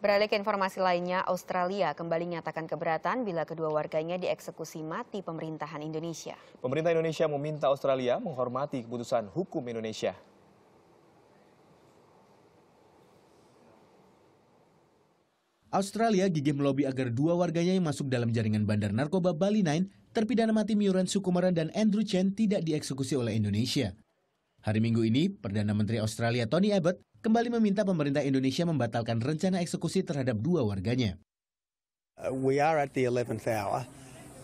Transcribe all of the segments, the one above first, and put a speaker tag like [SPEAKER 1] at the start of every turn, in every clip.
[SPEAKER 1] Beralih ke informasi lainnya, Australia kembali nyatakan keberatan bila kedua warganya dieksekusi mati pemerintahan Indonesia. Pemerintah Indonesia meminta Australia menghormati keputusan hukum Indonesia. Australia gigih melobi agar dua warganya yang masuk dalam jaringan bandar narkoba Bali 9, terpidana mati Miuran Sukumaran dan Andrew Chen tidak dieksekusi oleh Indonesia. Hari Minggu ini, Perdana Menteri Australia Tony Abbott kembali meminta pemerintah Indonesia membatalkan rencana eksekusi terhadap dua warganya.
[SPEAKER 2] Uh, we are at the 11th hour,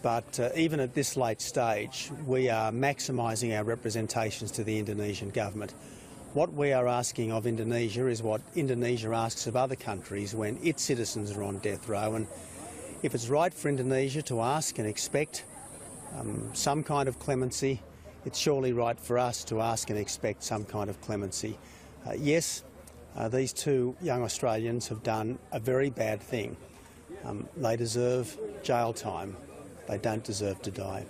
[SPEAKER 2] but uh, even at this late stage, we are maximising our representations to the Indonesian government. What we are asking of Indonesia is what Indonesia asks of other countries when its citizens are on death row. And if it's right for Indonesia to ask and expect um, some kind of clemency, it's surely right for us to ask and expect some kind of clemency. Uh, yes, uh, these two young Australians have done a very bad thing. Um, they deserve jail time. They don't deserve to die.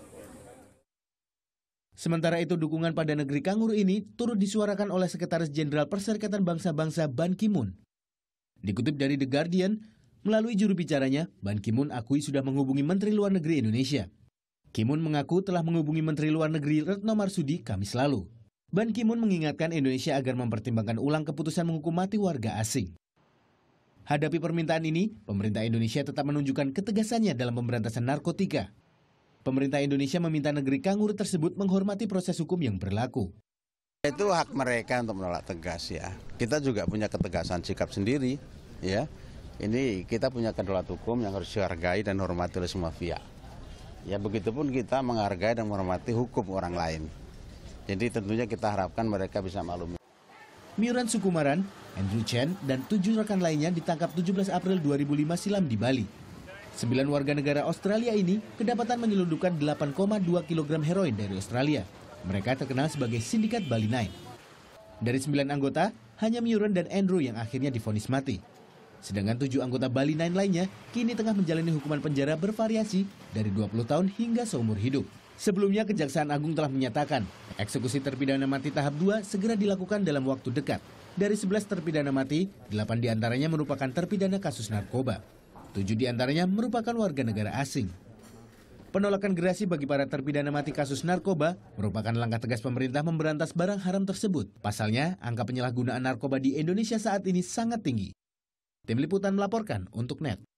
[SPEAKER 1] Sementara itu dukungan pada negeri kanguru ini turut disuarakan oleh Sekretaris Jenderal Perserikatan Bangsa-Bangsa Ban Ki-moon. Dikutip dari The Guardian, melalui juru bicaranya, Ban Ki-moon akui sudah menghubungi Menteri Luar Negeri Indonesia. Kimun mengaku telah menghubungi Menteri Luar Negeri Retno Marsudi Kamis lalu. Ban Ki-moon mengingatkan Indonesia agar mempertimbangkan ulang keputusan menghukum mati warga asing. Hadapi permintaan ini, pemerintah Indonesia tetap menunjukkan ketegasannya dalam pemberantasan narkotika. Pemerintah Indonesia meminta negeri kanguru tersebut menghormati proses hukum yang berlaku. Itu hak mereka untuk menolak tegas ya. Kita juga punya ketegasan sikap sendiri ya. Ini kita punya kedaulatan hukum yang harus dihargai dan hormati oleh semua pihak. Ya begitupun kita menghargai dan menghormati hukum orang lain. Jadi tentunya kita harapkan mereka bisa maklumi. Miran Sukumaran, Andrew Chen, dan tujuh rekan lainnya ditangkap 17 April 2005 silam di Bali. Sembilan warga negara Australia ini kedapatan menyelundupkan 8,2 kg heroin dari Australia. Mereka terkenal sebagai Sindikat Bali Nine. Dari sembilan anggota, hanya Miran dan Andrew yang akhirnya difonis mati. Sedangkan tujuh anggota Bali Nine lainnya kini tengah menjalani hukuman penjara bervariasi dari 20 tahun hingga seumur hidup. Sebelumnya Kejaksaan Agung telah menyatakan Eksekusi terpidana mati tahap 2 segera dilakukan dalam waktu dekat. Dari 11 terpidana mati, 8 diantaranya merupakan terpidana kasus narkoba. 7 diantaranya merupakan warga negara asing. Penolakan gerasi bagi para terpidana mati kasus narkoba merupakan langkah tegas pemerintah memberantas barang haram tersebut. Pasalnya, angka penyalahgunaan narkoba di Indonesia saat ini sangat tinggi. Tim Liputan melaporkan untuk NET.